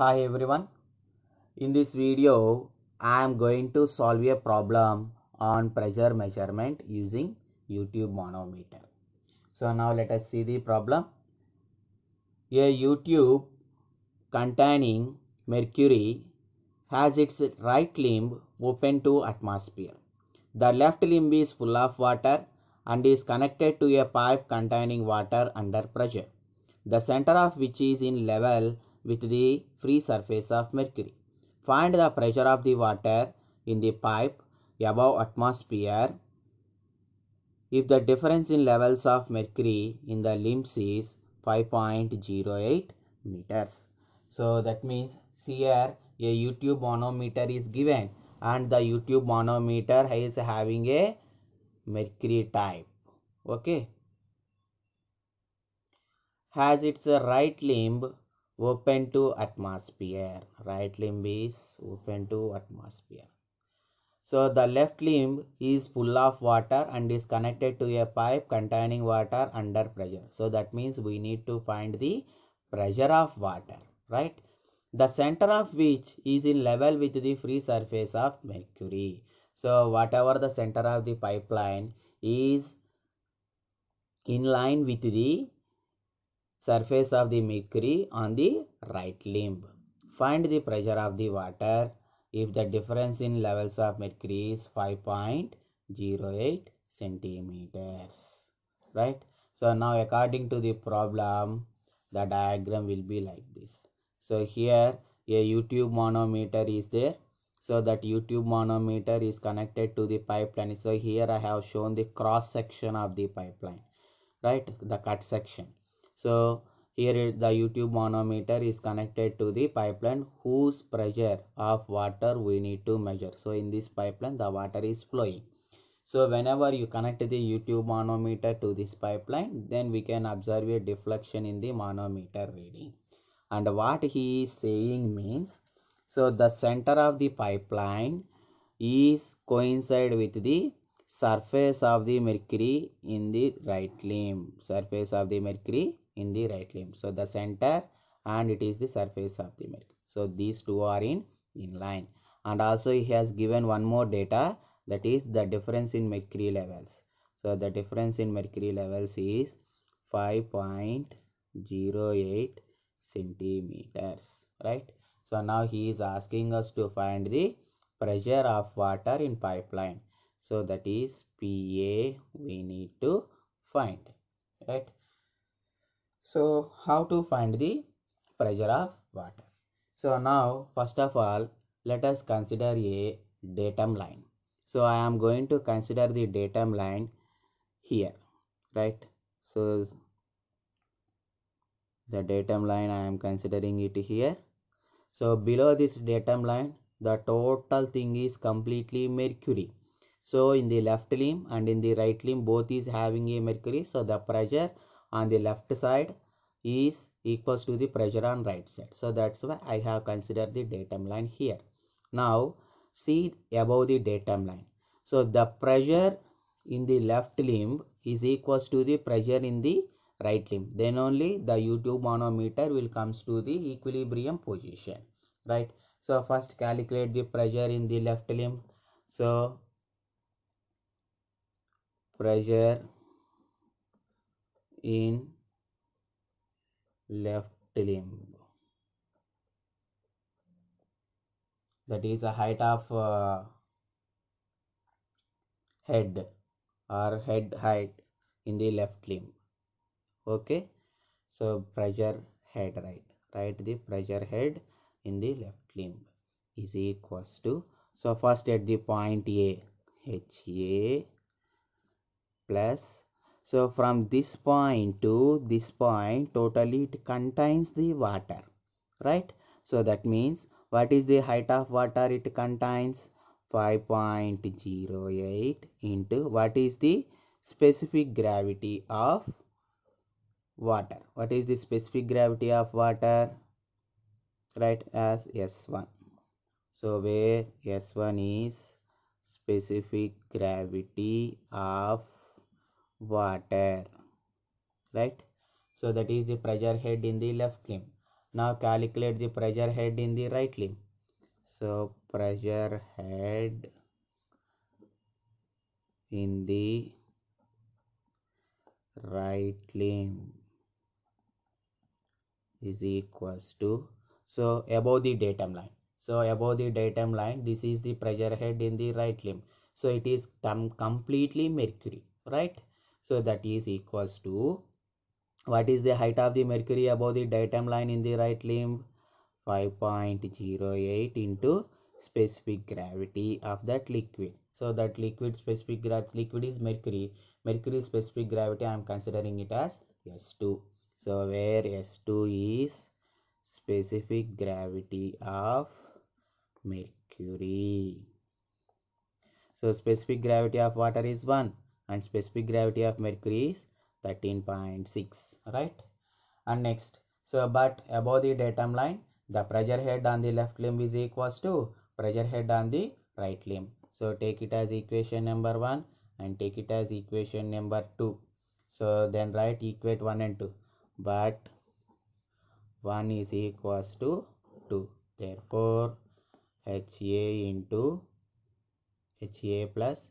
Hi everyone. In this video, I am going to solve a problem on pressure measurement using YouTube manometer. So now let us see the problem. A YouTube containing mercury has its right limb open to atmosphere. The left limb is full of water and is connected to a pipe containing water under pressure, the center of which is in level with the free surface of Mercury. Find the pressure of the water in the pipe above atmosphere if the difference in levels of mercury in the limbs is 5.08 meters. So that means here a YouTube manometer is given and the YouTube manometer is having a mercury type. Okay. Has its right limb open to atmosphere right limb is open to atmosphere so the left limb is full of water and is connected to a pipe containing water under pressure so that means we need to find the pressure of water right the center of which is in level with the free surface of mercury so whatever the center of the pipeline is in line with the surface of the mercury on the right limb. Find the pressure of the water if the difference in levels of mercury is 5.08 centimeters. Right. So now according to the problem, the diagram will be like this. So here a YouTube manometer is there. So that YouTube manometer is connected to the pipeline. So here I have shown the cross section of the pipeline, right? The cut section so here the youtube manometer is connected to the pipeline whose pressure of water we need to measure so in this pipeline the water is flowing so whenever you connect the youtube manometer to this pipeline then we can observe a deflection in the manometer reading and what he is saying means so the center of the pipeline is coincide with the surface of the mercury in the right limb surface of the mercury in the right limb so the center and it is the surface of the milk so these two are in in line and also he has given one more data that is the difference in mercury levels so the difference in mercury levels is 5.08 centimeters right so now he is asking us to find the pressure of water in pipeline so that is pa we need to find right so how to find the pressure of water so now first of all let us consider a datum line so i am going to consider the datum line here right so the datum line i am considering it here so below this datum line the total thing is completely mercury so in the left limb and in the right limb both is having a mercury so the pressure on the left side is equals to the pressure on right side so that's why i have considered the datum line here now see above the datum line so the pressure in the left limb is equals to the pressure in the right limb then only the u tube manometer will comes to the equilibrium position right so first calculate the pressure in the left limb so pressure in left limb that is a height of uh, head or head height in the left limb okay so pressure head right right? the pressure head in the left limb is equals to so first at the point a ha plus so from this point to this point totally it contains the water right so that means what is the height of water it contains 5.08 into what is the specific gravity of water what is the specific gravity of water right as s1 so where s1 is specific gravity of water right so that is the pressure head in the left limb now calculate the pressure head in the right limb so pressure head in the right limb is equals to so above the datum line so above the datum line this is the pressure head in the right limb so it is com completely mercury right so that is equals to what is the height of the mercury above the datum line in the right limb 5.08 into specific gravity of that liquid so that liquid specific gravity liquid is mercury mercury specific gravity i am considering it as s2 so where s2 is specific gravity of mercury so specific gravity of water is 1 and specific gravity of mercury is 13.6 right and next so but above the datum line the pressure head on the left limb is equals to pressure head on the right limb so take it as equation number 1 and take it as equation number 2 so then write equate 1 and 2 but 1 is equals to 2 therefore ha into ha plus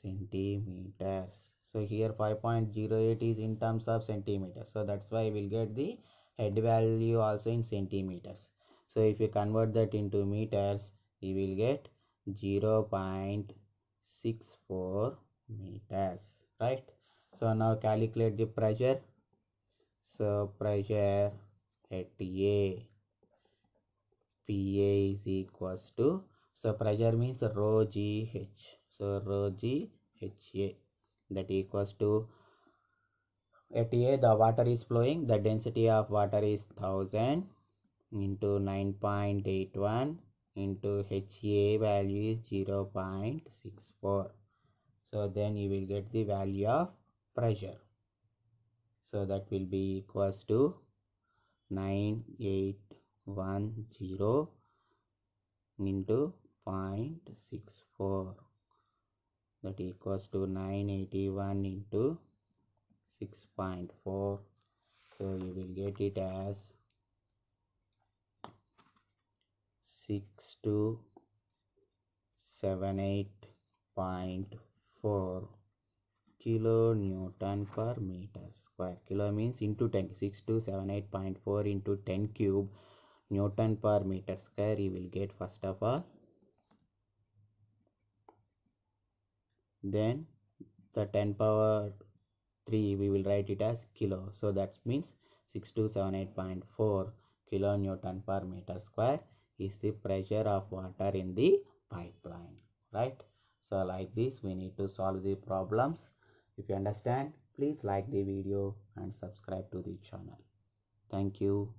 centimeters so here 5.08 is in terms of centimeters so that's why we'll get the head value also in centimeters so if you convert that into meters you will get 0 0.64 meters right so now calculate the pressure so pressure at a pa is equals to so pressure means rho gh so rho G HA that equals to ATA the water is flowing the density of water is 1000 into 9.81 into HA value is 0.64 so then you will get the value of pressure so that will be equals to 9810 into 0.64 that equals to 981 into 6.4 so you will get it as 6278.4 kilonewton per meter square kilo means into 10 6278.4 into 10 cube newton per meter square you will get first of all then the 10 power 3 we will write it as kilo so that means 6278.4 kilonewton per meter square is the pressure of water in the pipeline right so like this we need to solve the problems if you understand please like the video and subscribe to the channel thank you